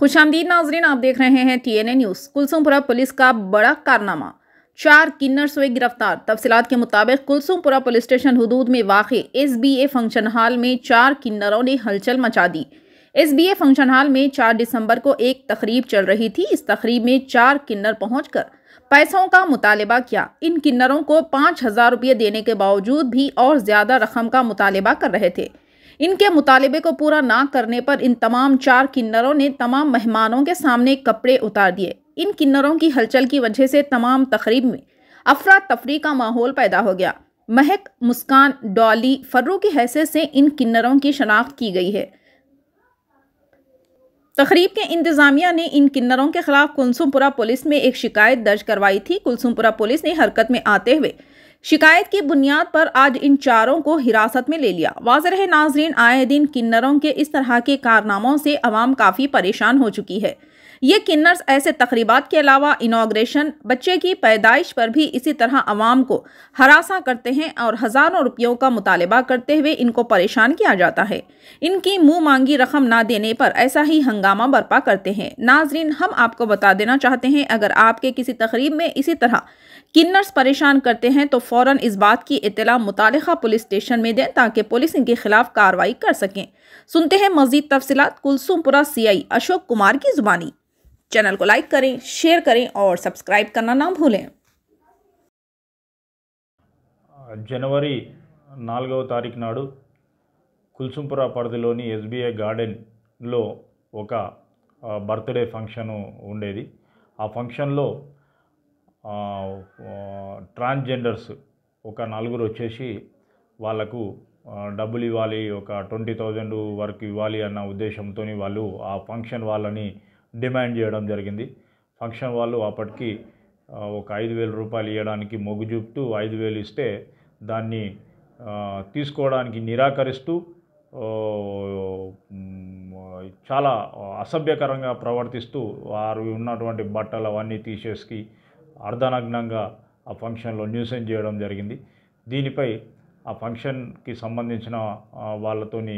खुश आमदीद नाजरीन आप देख रहे हैं T N A news Kulsumpura police का बड़ा कारनामा चार किन्नर हुए गिरफ्तार तफसीत के मुताबिक कुलसुमपुरा पुलिस स्टेशन हदूद में वाक़ S B A function hall में चार किन्नरों ने हलचल मचा दी S B A function hall में चार दिसंबर को एक तकरीब चल रही थी इस तकरीब में चार किन्नर पहुँच कर पैसों का मुतालबा किया इन किन्नरों को पाँच हज़ार रुपये देने के बावजूद भी और ज़्यादा रकम का मुतालबा कर रहे थे इनके मुतालबे को पूरा ना करने पर इन तमाम चार किन्नरों ने तमाम मेहमानों के सामने कपड़े उतार दिए इन किन्नरों की हलचल की वजह से तमाम तकरीब में अफरा तफरी का माहौल पैदा हो गया महक मुस्कान डॉली फर्रू की हैसियत से इन किन्नरों की शनाख्त की गई है तकरीब के इंतज़ामिया ने इन किन्नरों के खिलाफ कुलसुमपुरा पुलिस में एक शिकायत दर्ज करवाई थी कुलसुमपुरा पुलिस ने हरकत में आते हुए शिकायत की बुनियाद पर आज इन चारों को हिरासत में ले लिया वाजर है नाजरीन आए दिन किन्नरों के इस तरह के कारनामों से आवाम काफ़ी परेशान हो चुकी है ये किन्नर्स ऐसे तकरीबा के अलावा इनाग्रेशन बच्चे की पैदाइश पर भी इसी तरह आवाम को हरासा करते हैं और हज़ारों रुपयों का मुतालबा करते हुए इनको परेशान किया जाता है इनकी मुँह मांगी रकम ना देने पर ऐसा ही हंगामा बर्पा करते हैं नाजरीन हम आपको बता देना चाहते हैं अगर आपके किसी तकरीब में इसी तरह किन्नर्स परेशान करते हैं तो फ़ौर इस बात की इतला मुतल पुलिस स्टेशन में दें ताकि पुलिस इनके खिलाफ कार्रवाई कर सकें सुनते हैं मजीद तफसलत कुलसुमपुरा सी आई अशोक कुमार की जुबानी चैनल को लाइक करें शेयर करें और सब्सक्राइब करना ना भूलें జనవరి నాలుగవ తారీఖు నాడు కుల్సుంపురా పరిధిలోని ఎస్బీఐ గార్డెన్లో ఒక బర్త్డే ఫంక్షన్ ఉండేది ఆ ఫంక్షన్లో ట్రాన్స్జెండర్స్ ఒక నలుగురు వచ్చేసి వాళ్ళకు డబ్బులు ఇవ్వాలి ఒక ట్వంటీ థౌజండ్ వరకు ఇవ్వాలి అన్న ఉద్దేశంతో వాళ్ళు ఆ ఫంక్షన్ వాళ్ళని డిమాండ్ చేయడం జరిగింది ఫంక్షన్ వాళ్ళు అప్పటికి ఒక ఐదు వేల రూపాయలు ఇవ్వడానికి మొగ్గు చూపుతూ ఐదు వేలు ఇస్తే దాన్ని తీసుకోవడానికి నిరాకరిస్తూ చాలా అసభ్యకరంగా ప్రవర్తిస్తూ వారు ఉన్నటువంటి బట్టలు అవన్నీ తీసేసి అర్ధనగ్నంగా ఆ ఫంక్షన్లో న్యూసెన్ చేయడం జరిగింది దీనిపై ఆ ఫంక్షన్కి సంబంధించిన వాళ్ళతోని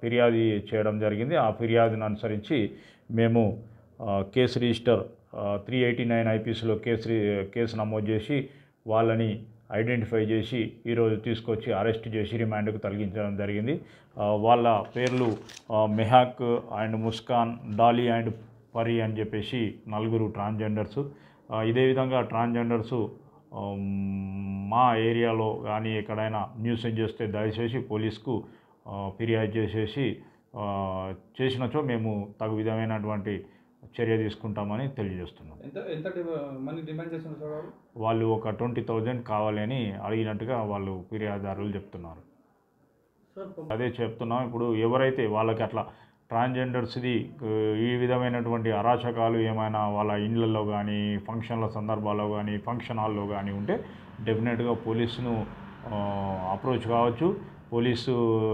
ఫిర్యాదు చేయడం జరిగింది ఆ ఫిర్యాదును అనుసరించి మేము కేసు రిజిస్టర్ త్రీ ఎయిటీ నైన్ ఐపీసీలో కేసు కేసు నమోదు చేసి వాళ్ళని ఐడెంటిఫై చేసి ఈరోజు తీసుకొచ్చి అరెస్ట్ చేసి రిమాండ్కు తొలగించడం జరిగింది వాళ్ళ పేర్లు Mehak and Muskan Dolly and Pari అని చెప్పేసి నలుగురు ట్రాన్స్జెండర్సు ఇదే విధంగా ట్రాన్స్జెండర్సు మా ఏరియాలో కానీ ఎక్కడైనా న్యూస్ చేస్తే దయచేసి పోలీస్కు ఫిర్యాదు చేసేసి చేసినచో మేము తగు విధమైనటువంటి చర్య తీసుకుంటామని తెలియజేస్తున్నాం వాళ్ళు ఒక ట్వంటీ థౌజండ్ కావాలని అడిగినట్టుగా వాళ్ళు ఫిర్యాదుదారులు చెప్తున్నారు అదే చెప్తున్నాం ఇప్పుడు ఎవరైతే వాళ్ళకి అట్లా ట్రాన్స్జెండర్స్ది ఈ విధమైనటువంటి అరాచకాలు ఏమైనా వాళ్ళ ఇండ్లలో కానీ ఫంక్షన్ల సందర్భాల్లో కానీ ఫంక్షన్ హాల్లో కానీ ఉంటే డెఫినెట్గా పోలీసును అప్రోచ్ కావచ్చు పోలీసు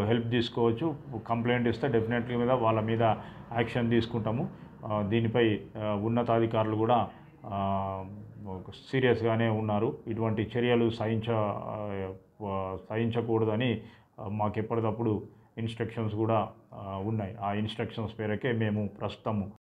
హెల్ప్ తీసుకోవచ్చు కంప్లైంట్ ఇస్తే డెఫినెట్లీ మీద వాళ్ళ మీద యాక్షన్ తీసుకుంటాము దీనిపై ఉన్నతాధికారులు కూడా సీరియస్గానే ఉన్నారు ఇటువంటి చర్యలు సహించ సహించకూడదని మాకు ఎప్పటికప్పుడు ఇన్స్ట్రక్షన్స్ కూడా ఉన్నాయి ఆ ఇన్స్ట్రక్షన్స్ పేరకే మేము ప్రస్తుతము